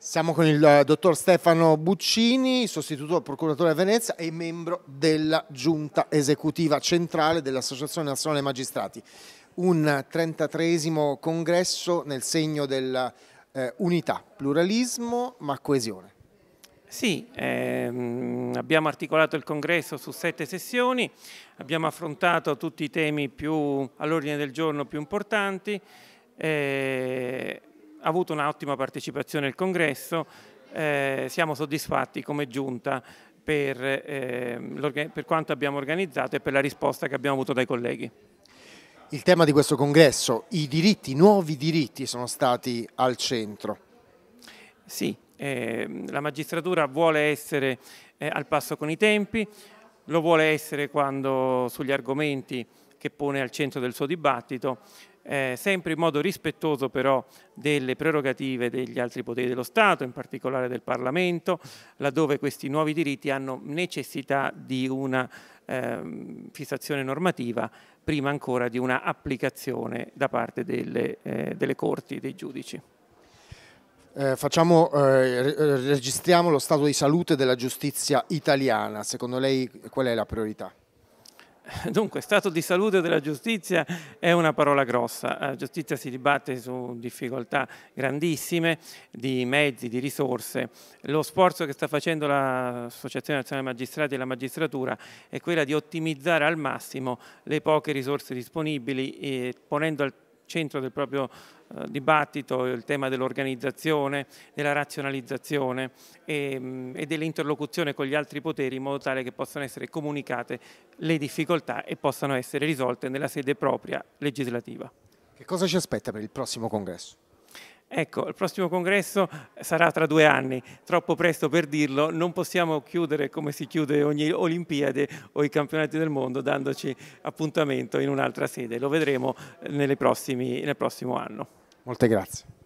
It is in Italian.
Siamo con il eh, dottor Stefano Buccini, sostituto procuratore a Venezia e membro della giunta esecutiva centrale dell'Associazione Nazionale Magistrati. Un 33 congresso nel segno dell'unità, eh, pluralismo ma coesione. Sì, ehm, abbiamo articolato il congresso su sette sessioni, abbiamo affrontato tutti i temi all'ordine del giorno più importanti. Eh, ha avuto un'ottima partecipazione al congresso, eh, siamo soddisfatti come giunta per, eh, per quanto abbiamo organizzato e per la risposta che abbiamo avuto dai colleghi. Il tema di questo congresso, i diritti, i nuovi diritti sono stati al centro. Sì, eh, la magistratura vuole essere eh, al passo con i tempi, lo vuole essere quando sugli argomenti che pone al centro del suo dibattito eh, sempre in modo rispettoso però delle prerogative degli altri poteri dello Stato, in particolare del Parlamento, laddove questi nuovi diritti hanno necessità di una eh, fissazione normativa prima ancora di una applicazione da parte delle, eh, delle corti, dei giudici. Eh, facciamo, eh, registriamo lo stato di salute della giustizia italiana, secondo lei qual è la priorità? Dunque, stato di salute della giustizia è una parola grossa. La eh, giustizia si dibatte su difficoltà grandissime di mezzi, di risorse. Lo sforzo che sta facendo l'Associazione Nazionale Magistrati e la Magistratura è quello di ottimizzare al massimo le poche risorse disponibili, eh, ponendo al centro del proprio eh, dibattito il tema dell'organizzazione, della razionalizzazione e, mm, e dell'interlocuzione con gli altri poteri in modo tale che possano essere comunicate le difficoltà e possano essere risolte nella sede propria legislativa. Che cosa ci aspetta per il prossimo congresso? Ecco, il prossimo congresso sarà tra due anni, troppo presto per dirlo, non possiamo chiudere come si chiude ogni Olimpiade o i campionati del mondo dandoci appuntamento in un'altra sede, lo vedremo eh, prossimi, nel prossimo anno. Molte grazie.